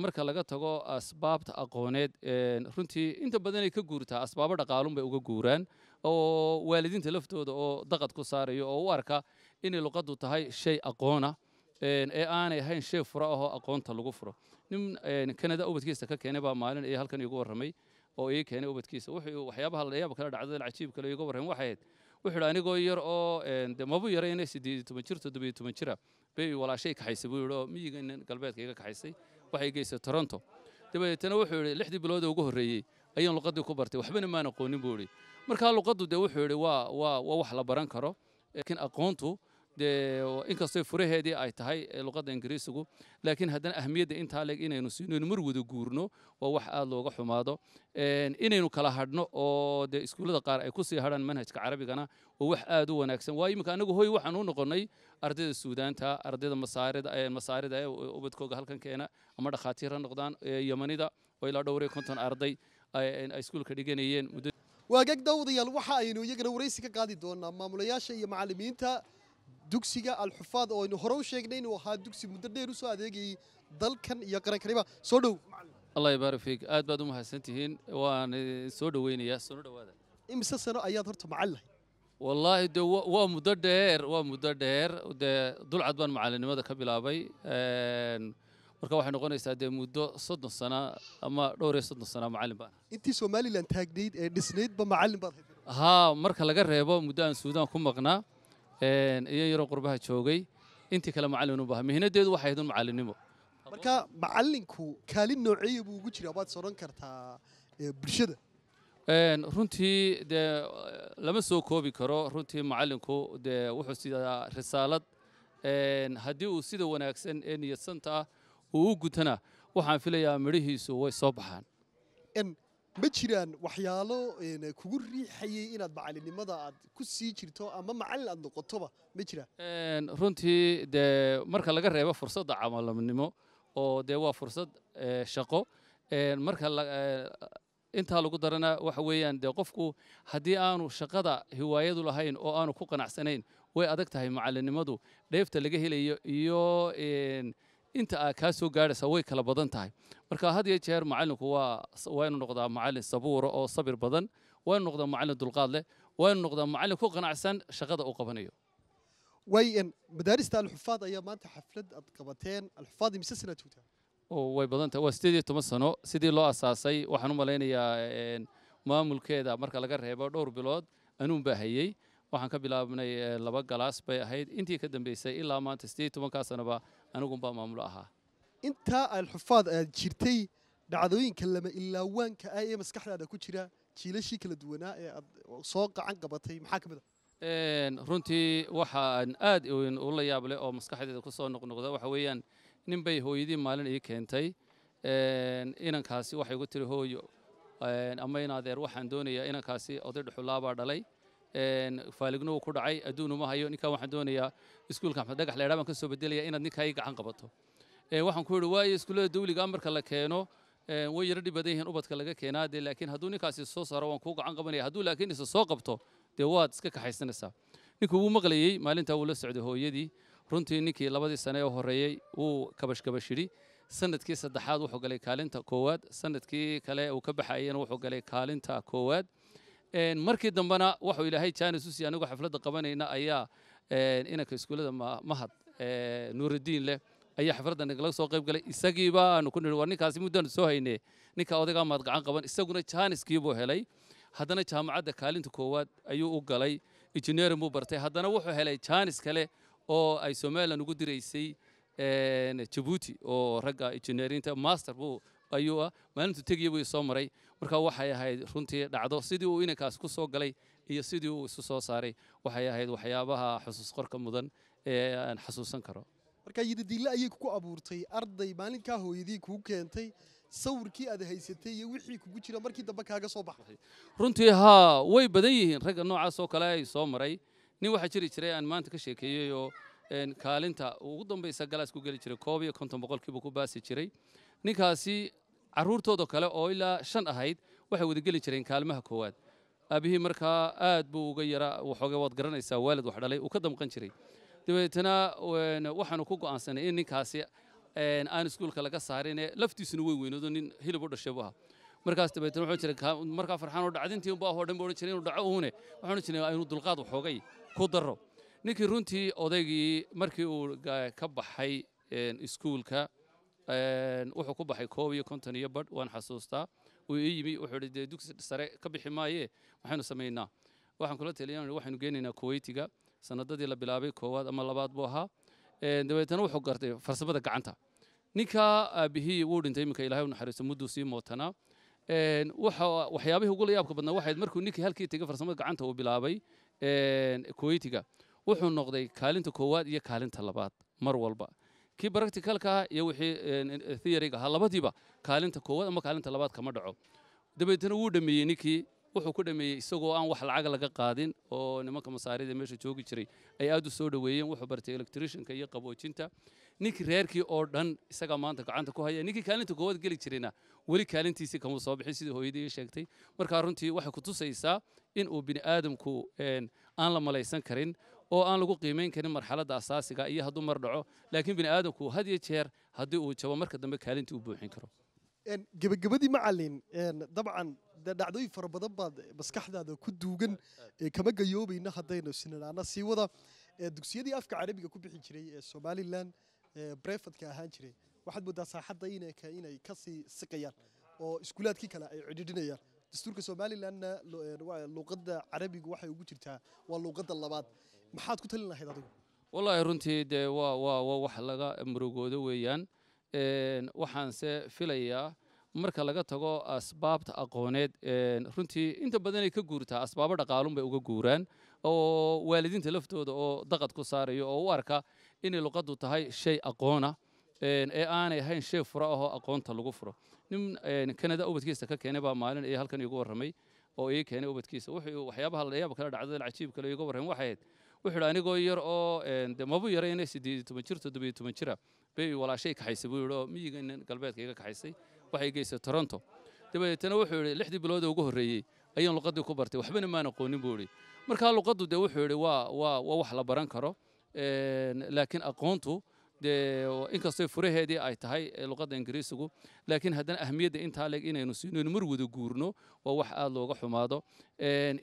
marka laga tago asbaabta aqooneed runtii inta badanay ka guurtaa asbaabo dhaqaalunbay uga guuraan oo waalidiinta laftooda oo daqad ku saarayo oo u arka inay luqaddu tahay shay aqoona ee aanay ahayn shay fura ahoo aqoonta lagu furo nin kanada ubadkiisa ka keenay baa maalin iyo halkan iigu warramay oo ii keenay ubadkiisa waxyaabaha layaab kala dhacdada cajiib kale iiga warramay waxay ahayd wuxuu dhi anigoo yar oo mabu yarayna siddeed iyo toban jir toddoba toban jira bay walaashay kaxaysay buu yidhi oo miyigana galbeedka iga kaxaysay waxay geysay toronto dabadeetana wuxuu yidhi lixdii bilood ee ugu horreeyey ayaan luqaddii ku bartay waxbana maan aqoonin buu yidhi markaa luqaddu dee wuxuu yidhi waa waa waa wax la baran karo laakiin aqoontu dee inkastoo furaheedii ay tahay luqadda ingiriisigu laakiin haddana ahmiyadda intaa leg inaynu siino inu mar wada guurno waa wax aad looga xumaado inaynu kala hadhno oo dee iskuullada qaar ay ku sii hadhaan manhajka carabigana waa wax aad u wanaagsan waayo iminka anagu hoy waxaan u noqonnay ardayda suudaanta ardayda masaarida masaarida ee ubadkooga halkan keena ama dhakhaatiir ha noqdaan yamanida oo ilaa dhowr iyo konton arday ay iskuulka dhiganayeen muddo waagag daawadayaal waxa aynu iyagana waraysi ka qaadi doonaa maamulayaasha iyo macallimiinta dugsiga alxufaad oo aynu hore u sheegnay inuu ahaa dugsi muddo dheer u soo adeegayay dalkan iyo qarankaniba soo dhow allah ibaarak fiik aad baad u mahadsantihiin waan eh, soo dhoweynayaa soo dhowaada imise sano ayaad horta macallin lahay wallaahi de waa muddo dheer waa muddo dheer dee dulcad baan macalinimada ka bilaabay marka waxay noqonaysaa dee muddo soddon sana ama dhowr iyo soddon sana macallin baan intii somalilan taagnayd ee dhisnaydba macallin baad haa marka laga reebo muddo aan suudaan ku maqnaa iyo yaroo qurbaha joogay intii kale macalin ubaha mihnadeedu waxay ahayd un macalinnimo marka macalinku kaalin nooceeya buu ugu jira waad soran kartaa bulshada runtii dee lama soo koobi karo runtii macalinku dee wuxuu sidaa risaalad haddii uu sida wanaagsan ee niyadsanta ah uu u gutana waxaan filayaa midhihiisu way soo baxaan ma jiraan waxyaalo kugu riixayay inaad macalinimada aad ku sii jirto ama macalin aad noqotoba ma jiraan runtii dee marka laga reebo fursadda camalimnimo oo dee waa fursad shaqo marka intaa lagu darana waxa weeyaan dee qofku haddii aanu shaqada hiwaayadu lahayn oo aanu ku qanacsanayn way adag tahay macalinimadu dheefta laga helayo iyo inta aa kaa soo gaarhaysaa way kala badan tahay marka had iyo jeer macallinku waa inuu noqdaa macallin sabuura oo sabir badan waa inuu noqdaa macallin dulqaad leh waa noqdaa macallin ku qanacsan shaqada uu qabanayo way madaarista alxufaad ayaa maanta xaflad aad qabateen alxufaad imise sanaa tuugtaa way badan tahay waa sideed iyo toban sano sidii loo asaasay waxaan u malaynayaa maamulkeeda marka laga reebo dhowr bilood anuun baa hayey waxaan ka bilaabnay eh, laba galaas bay ahayd intii ka dambeysay ilaa maanta siddeed tobankaa sanaba anigunbaa maamulo ahaa intaa xufaad aad jirtay dhacdooyinka lama ilaawaanka ah ee maskaxdaada ku jira jiilashii kala duwanaa ee aad soo qacan qabatay maxaa ka mid a ah? runtii waxaan aad n ula yaab leh oo maskaxdeeda ku soo noqnoqda waxa weeyaan nin bay hooyadii maalin ii keentay inankaasi waxay ku tiri hooyo ama inaadeer waxaan doonayaa inankaasi oday dhuxulaabaa dhalay faaligno ku dhacay adduun uma hayo ninkan waxaan doonayaa iskuulka dhagax leedhaa baan ka soo bedelaya inaad ninkaa ii gacan qabato waxaan ku yidhi waayo iskuullada dawliga marka la keeno way yaro dhib badan yihiin ubadka laga keenaa dee laakiin hadduu ninkaasi soo saaro waan kuu gacan qabanaya hadduu laakiin isa soo qabto dee waad iska kaxaysanaysaa ninkii wuu maqlayey maalintaa wuu la socday hooyadii runtii ninkii labadii sane ee horreeyey wuu kabashkabash yidhi sanadkii saddexaad wuxuu galay kaalinta koowaad sanadkii kale uu ka baxayana wuxuu galay kaalinta koowaad markii dambena waxuu ilaahay janis u siiyey anigoo xafladda qabanayna ayaa inanka iskuullada mahad nuuridiin leh ayaa xafladda nagala soo qayb galay isagii baanu ku nidhi war ninkaasi muddaanu soo haynee ninka odagaa mahad gacan qaban isaguna jaaniskiibuu helay haddana jaamacadda kaalinta koowaad ayuu u galay injineerin buu bartay haddana wuxuu helay jaanis kale oo ay somalilan ugu diraysay jabuuti oo ragga injineerinta master buu ayuu ah maalintu tegiyabuu soo maray marka waxay ahayd runtii dhacdo sidii uu inankaas ku soo galay iyo sidii uu isu soo saaray waxay ahayd waxyaabaha xusuus qorka mudan ee aan xasuusan karo markaa yidadiille ayay kugu abuurtay arday maalinkaa hooyadii kuu keentay sawirkii aad haysatay iyo wixii kugu jira markii dambe kaaga soo baxay runtii haa way badan yihiin ragga noocaas oo kale ay soo maray nin waxaa jiri jiray aan maanta ka sheekeeyey oo kaalinta ugu dambaysa galaas ku geli jiray koob iyo konton boqolkiibuu ku baasi jiray ninkaasi caruurtoodoo kale oo ilaa shan ahayd waxay wadageli jireen kaalmaha koowaad aabihii markaa aad buu uga yaraa waxooga waad garanaysaa waalid wax dhalay uu ka damqan jiray dabeetana waxaanu ku go'aansanay in ninkaasi aan iskuulka laga saarinee laftiisuna weyn weynoodo nin hilib u dhashay buu ahaa markaas dabeetana wuxuu jiray markaa farxaan oo dhacdintii unba ahoo dhan buu odhan jiray inuu dhaco uune waxaanu jiray aynu dulqaad waxoogay ku darro ninkii runtii odaygii markii uu ka baxay iskuulka wuxuu ku baxay koob iyo konton iyo bad waan xasuustaa uu ii yimi wuxuu hi dee dugsi sare ka bixi maayee maxaynu samaynaa waxaan kula taliyan waxaynu geynaynaa kuweytiga sanadadii la bilaabay koowaad ama labaad buu ahaa dabeetana wuxuu gartay farsamada gacanta ninkaa aabihii wuu dhintay iminka ilahay u naxariisto mudduu sii mootanaa waxyaabihii ugu layaabka badnaa waxayd markuu ninkii halkii tegay farsamada gacanta uu bilaabay kuweytiga wuxuu noqday kaalinta koowaad iyo kaalinta labaad mar walba kii bracticalka iyo wixii theoryga ahaa labadiiba kaalinta koowaad ama kaalinta labaad kama dhaco dabeetana wuu dhameeyey ninkii wuxuu ku dhameeyey isagoo aan wax lacag laga qaadin oo nimanka masaarida meesha joogi jiray ay aad u soo dhoweeyeen wuxuu bartay electricianka iyo qaboojinta ninkii reerkii oo dhan isagaa maanta gacanta ku haya ninkii kaalinta koowaad geli jirayna weli kaalintiisii kama soo bixin sidii hooyadii sheegtay markaa runtii waxay ku tusaysaa in uu bini aadamku aan la malaysan karin oo aan lagu qiimayn karin marxaladda asaasiga iyo hadduu mar dhaco laakiin bini aadamku had iyo jeer haddii uu jabo marka dambe kaalintii u buuxin karo gebagabadii macalin dabcan dhacdooyin fara badan baad eh, maskaxdaada ku duugan eh, kama gayoobayna haddaynu sinidhaana sii wada eh, dugsiyadii afka carabiga ku bixi jiray ee somalilan brefadka ahaan jiray waxaad moodaa saaxadda inay kasii siqayaan oo iskuulaadkii kale ay cidhidhinayaan dastuurka somalilanna luuqadda carabigu waxay ugu jirtaa waa luuqadda labaad maxaad ku talin lahayd adigu wallaahi runtii dee waa waa waa wax laga murugoodo weeyaan waxaanse filayaa marka laga tago asbaabta aqooneed runtii inta badanay ka guurtaa asbaabo dhaqaalunbay uga guuraan oo waalidiinta laftooda oo daqad ku saarayo oo u arka inay luqaddu tahay shay aqoona ee aanay ahayn shay fura ahoo aqoonta lagu furo nin kanada ubadkiisa ka keenay baa maalin ee halkan iigu warramay oo ii keenay ubadkiisa wuxuu waxyaabaha layaab kala dhacda cajiib kale iiga warramay waxay ahayd wuxuuhi anigoo yar oo eh, de mabu yara inay siddeed toban jir toddoba toban jira bay walaashay kaxaysay buu yidhi oo oh, miyiga galbeedka iga kaxaysay waxay geysay toronto dabeetana wuxuu yidhi lixdii bilood ugu horreeyey ayaan luqaddii ku bartay waxbana maan aqoonin buu yidhi markaa luqaddu dee wuxuu yidhi waa waa waa wax la baran karo eh, laakiin aqoontu dee inkastoo furaheedii ay tahay luqadda ingiriisigu laakiin haddana ahmiyadda intaa leeg inaynu siino inu mar wada guurno waa wax aad looga xumaado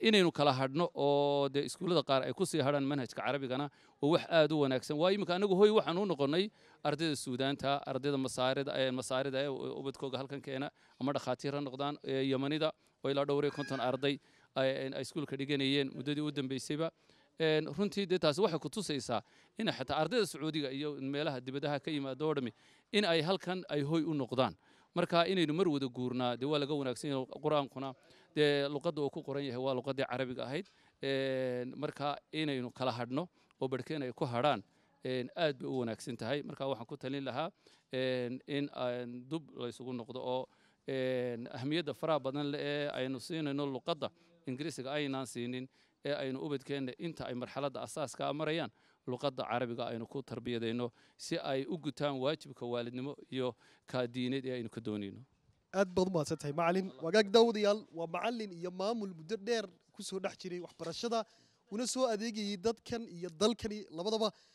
inaynu kala hadhno oo dee iskuullada qaar ay ku sii hadhaan manhajka carabigana waa wax aad u wanaagsan waayo iminka anagu hoy waxaan u noqonnay ardayda suudaanta ardayda masaarida masaarida ee ubadkooga halkan keena ama dhakhaatiir ha noqdaan yamanida oo ilaa dhowr iyo konton arday ay iskuulka dhiganayeen muddadii u dambaysayba runtii dee taasi waxay ku tusaysaa in xataa ardayda sacuudiga iyo meelaha dibadaha ka yimaado o dhami in ay halkan ay hoy u noqdaan marka inaynu mar wada guurnaa dee waa laga wanaagsan yahay qur-aankuna dee luqadda uu ku qoran yahay waa luqaddii carabiga ahayd marka inaynu kala hadhno oo barhkeen ay ku hadrhaan aad bay u wanaagsan tahay marka waxaan ku talin lahaa in dub laysugu noqdo oo ahamiyadda faraha badan ee aynu siinayno luqadda ingiriisiga aynaan siinin ee aynu ubadkeenna inta ay marxaladda asaaska marayaan luqadda carabiga aynu ku tarbiyadayno si ay u gutaan waajibka waalidnimo iyo kaadiineed ee aynu ka doonayno aad baad u mahadsan tahay macalin wagaag daawadayaal waa macalin iyo maamul muddo dheer ku soo dhex jiray waxbarashada una soo adeegayay dadkan iyo dalkani labadaba